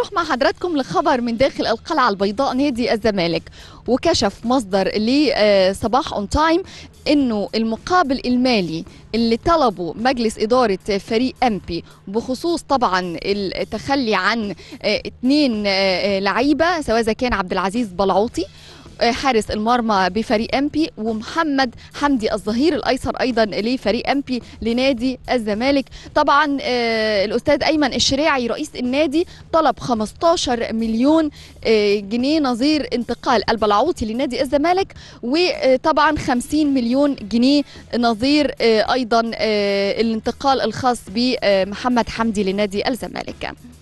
نروح مع حضراتكم لخبر من داخل القلعة البيضاء نادي الزمالك وكشف مصدر لصباح اون تايم انه المقابل المالي اللي طلبه مجلس إدارة فريق أمبي بخصوص طبعا التخلي عن اثنين آه، آه، آه، لعيبة سواء كان عبد العزيز بلعوطي حارس المرمى بفريق امبي ومحمد حمدي الظهير الايسر ايضا لفريق امبي لنادي الزمالك طبعا آه، الاستاذ ايمن الشريعي رئيس النادي طلب 15 آه، مليون جنيه نظير انتقال البلعوطي لنادي الزمالك وطبعا 50 مليون جنيه نظير ايضا آه، الانتقال الخاص بمحمد حمدي لنادي الزمالك